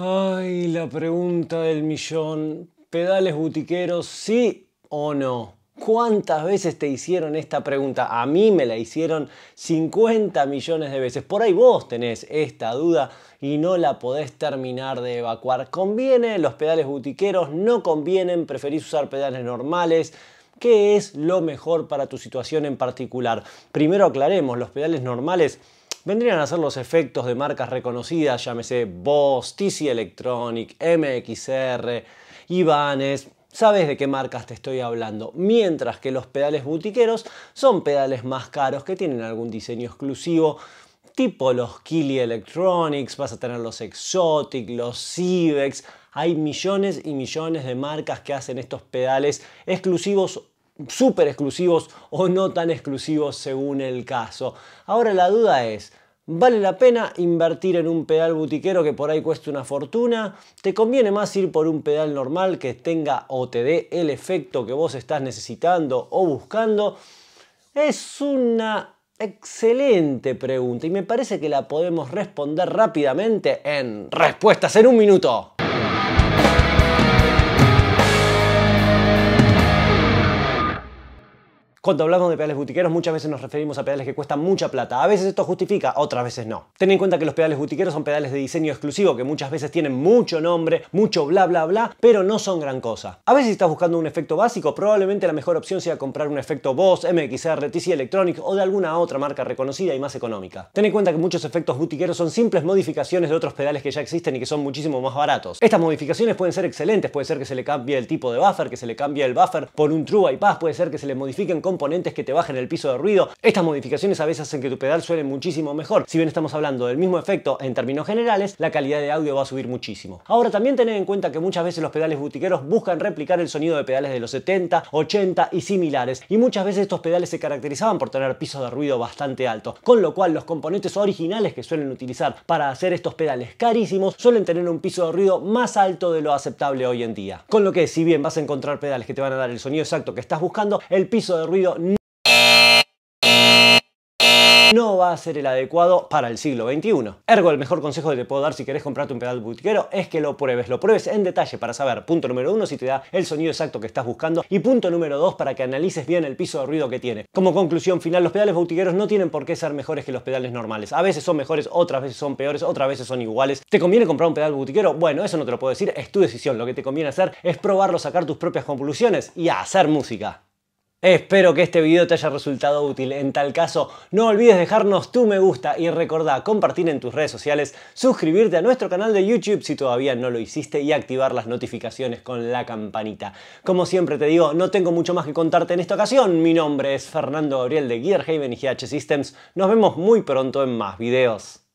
Ay, la pregunta del millón. ¿Pedales butiqueros sí o no? ¿Cuántas veces te hicieron esta pregunta? A mí me la hicieron 50 millones de veces. Por ahí vos tenés esta duda y no la podés terminar de evacuar. ¿Conviene los pedales butiqueros? ¿No convienen? ¿Preferís usar pedales normales? ¿Qué es lo mejor para tu situación en particular? Primero aclaremos, los pedales normales vendrían a ser los efectos de marcas reconocidas, llámese Boss, TC Electronic, MXR, Ibanez, sabes de qué marcas te estoy hablando, mientras que los pedales butiqueros son pedales más caros que tienen algún diseño exclusivo, tipo los Kili Electronics, vas a tener los Exotic, los Civex, hay millones y millones de marcas que hacen estos pedales exclusivos super exclusivos o no tan exclusivos según el caso. Ahora la duda es, ¿Vale la pena invertir en un pedal butiquero que por ahí cueste una fortuna? ¿Te conviene más ir por un pedal normal que tenga o te dé el efecto que vos estás necesitando o buscando? Es una excelente pregunta y me parece que la podemos responder rápidamente en Respuestas en un minuto. Cuando hablamos de pedales butiqueros muchas veces nos referimos a pedales que cuestan mucha plata. A veces esto justifica, otras veces no. Ten en cuenta que los pedales boutiqueros son pedales de diseño exclusivo que muchas veces tienen mucho nombre, mucho bla bla bla, pero no son gran cosa. A veces si estás buscando un efecto básico, probablemente la mejor opción sea comprar un efecto Boss, MXR, TC Electronic o de alguna otra marca reconocida y más económica. Ten en cuenta que muchos efectos butiqueros son simples modificaciones de otros pedales que ya existen y que son muchísimo más baratos. Estas modificaciones pueden ser excelentes, puede ser que se le cambie el tipo de buffer, que se le cambie el buffer por un True Bypass, puede ser que se le modifiquen con componentes que te bajen el piso de ruido. Estas modificaciones a veces hacen que tu pedal suene muchísimo mejor. Si bien estamos hablando del mismo efecto en términos generales, la calidad de audio va a subir muchísimo. Ahora también tened en cuenta que muchas veces los pedales butiqueros buscan replicar el sonido de pedales de los 70, 80 y similares, y muchas veces estos pedales se caracterizaban por tener piso de ruido bastante alto con lo cual los componentes originales que suelen utilizar para hacer estos pedales carísimos suelen tener un piso de ruido más alto de lo aceptable hoy en día. Con lo que si bien vas a encontrar pedales que te van a dar el sonido exacto que estás buscando, el piso de ruido no va a ser el adecuado para el siglo XXI. Ergo, el mejor consejo que te puedo dar si querés comprarte un pedal boutiquero es que lo pruebes. Lo pruebes en detalle para saber, punto número uno, si te da el sonido exacto que estás buscando y punto número dos, para que analices bien el piso de ruido que tiene. Como conclusión final, los pedales boutiqueros no tienen por qué ser mejores que los pedales normales. A veces son mejores, otras veces son peores, otras veces son iguales. ¿Te conviene comprar un pedal boutiquero? Bueno, eso no te lo puedo decir, es tu decisión. Lo que te conviene hacer es probarlo, sacar tus propias conclusiones y hacer música. Espero que este video te haya resultado útil. En tal caso, no olvides dejarnos tu me gusta y recordar compartir en tus redes sociales, suscribirte a nuestro canal de YouTube si todavía no lo hiciste y activar las notificaciones con la campanita. Como siempre te digo, no tengo mucho más que contarte en esta ocasión. Mi nombre es Fernando Gabriel de Gearhaven y GH Systems. Nos vemos muy pronto en más videos.